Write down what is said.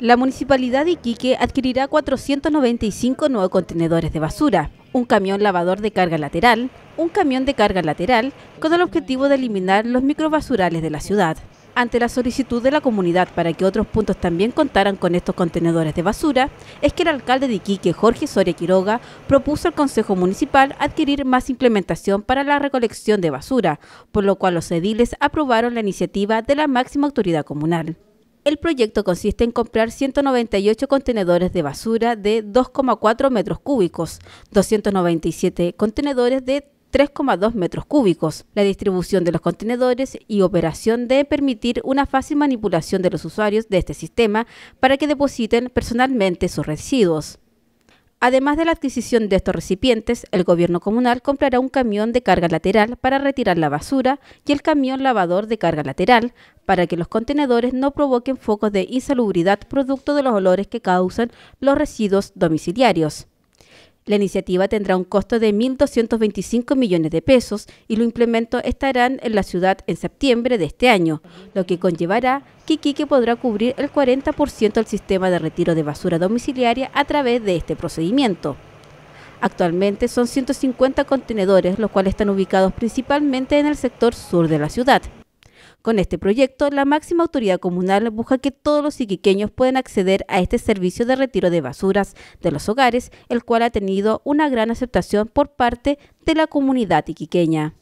La municipalidad de Iquique adquirirá 495 nuevos contenedores de basura, un camión lavador de carga lateral, un camión de carga lateral, con el objetivo de eliminar los microbasurales de la ciudad. Ante la solicitud de la comunidad para que otros puntos también contaran con estos contenedores de basura, es que el alcalde de Iquique, Jorge Soria Quiroga, propuso al Consejo Municipal adquirir más implementación para la recolección de basura, por lo cual los ediles aprobaron la iniciativa de la máxima autoridad comunal. El proyecto consiste en comprar 198 contenedores de basura de 2,4 metros cúbicos, 297 contenedores de 3,2 metros cúbicos. La distribución de los contenedores y operación deben permitir una fácil manipulación de los usuarios de este sistema para que depositen personalmente sus residuos. Además de la adquisición de estos recipientes, el gobierno comunal comprará un camión de carga lateral para retirar la basura y el camión lavador de carga lateral para que los contenedores no provoquen focos de insalubridad producto de los olores que causan los residuos domiciliarios. La iniciativa tendrá un costo de 1.225 millones de pesos y lo implemento estarán en la ciudad en septiembre de este año, lo que conllevará que Quique podrá cubrir el 40% del sistema de retiro de basura domiciliaria a través de este procedimiento. Actualmente son 150 contenedores, los cuales están ubicados principalmente en el sector sur de la ciudad. Con este proyecto, la máxima autoridad comunal busca que todos los iquiqueños puedan acceder a este servicio de retiro de basuras de los hogares, el cual ha tenido una gran aceptación por parte de la comunidad iquiqueña.